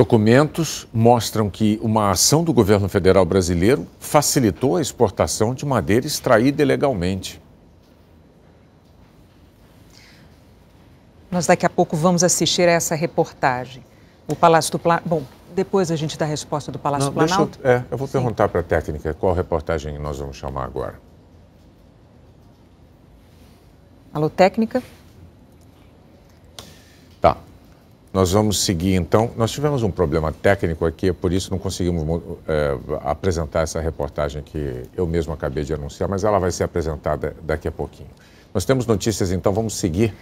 Documentos mostram que uma ação do governo federal brasileiro facilitou a exportação de madeira extraída ilegalmente. Nós daqui a pouco vamos assistir a essa reportagem. O Palácio do Planalto. Bom, depois a gente dá a resposta do Palácio Não, do Planalto. Eu, é, eu vou Sim. perguntar para a técnica qual reportagem nós vamos chamar agora. Alô, técnica? Nós vamos seguir, então. Nós tivemos um problema técnico aqui, é por isso não conseguimos é, apresentar essa reportagem que eu mesmo acabei de anunciar, mas ela vai ser apresentada daqui a pouquinho. Nós temos notícias, então vamos seguir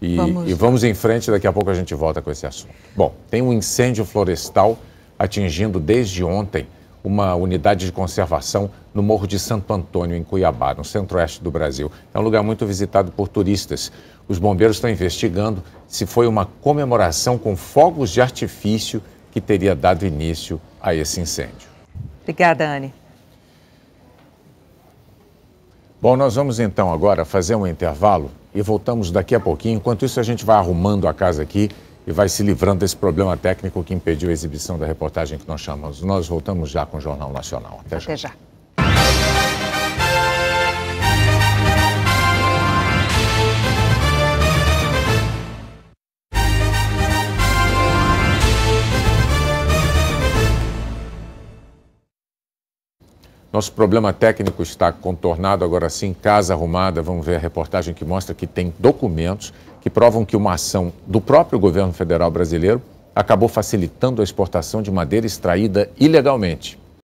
e vamos, e vamos em frente. Daqui a pouco a gente volta com esse assunto. Bom, tem um incêndio florestal atingindo desde ontem uma unidade de conservação no Morro de Santo Antônio, em Cuiabá, no centro-oeste do Brasil. É um lugar muito visitado por turistas. Os bombeiros estão investigando se foi uma comemoração com fogos de artifício que teria dado início a esse incêndio. Obrigada, Anne. Bom, nós vamos então agora fazer um intervalo e voltamos daqui a pouquinho. Enquanto isso, a gente vai arrumando a casa aqui e vai se livrando desse problema técnico que impediu a exibição da reportagem que nós chamamos. Nós voltamos já com o Jornal Nacional. Até, Até já. já. Nosso problema técnico está contornado, agora sim, casa arrumada. Vamos ver a reportagem que mostra que tem documentos que provam que uma ação do próprio governo federal brasileiro acabou facilitando a exportação de madeira extraída ilegalmente.